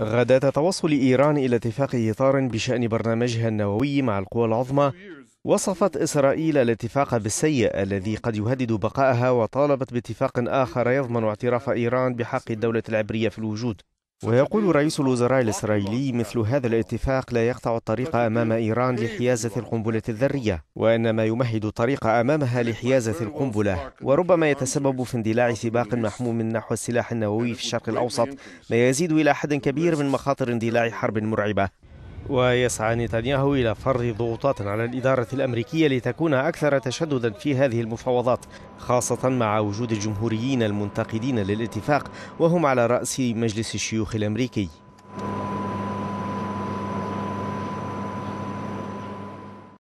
غدا توصل إيران إلى اتفاق إطار بشأن برنامجها النووي مع القوى العظمى وصفت إسرائيل الاتفاق بالسيء الذي قد يهدد بقائها وطالبت باتفاق آخر يضمن اعتراف إيران بحق الدولة العبرية في الوجود ويقول رئيس الوزراء الإسرائيلي مثل هذا الاتفاق لا يقطع الطريق أمام إيران لحيازة القنبلة الذرية وإنما يمهد الطريق أمامها لحيازة القنبلة وربما يتسبب في اندلاع سباق محموم نحو السلاح النووي في الشرق الأوسط ما يزيد إلى حد كبير من مخاطر اندلاع حرب مرعبة ويسعى نتنياهو إلى فرض ضغوطات على الإدارة الأمريكية لتكون أكثر تشددا في هذه المفاوضات خاصة مع وجود الجمهوريين المنتقدين للاتفاق وهم على رأس مجلس الشيوخ الأمريكي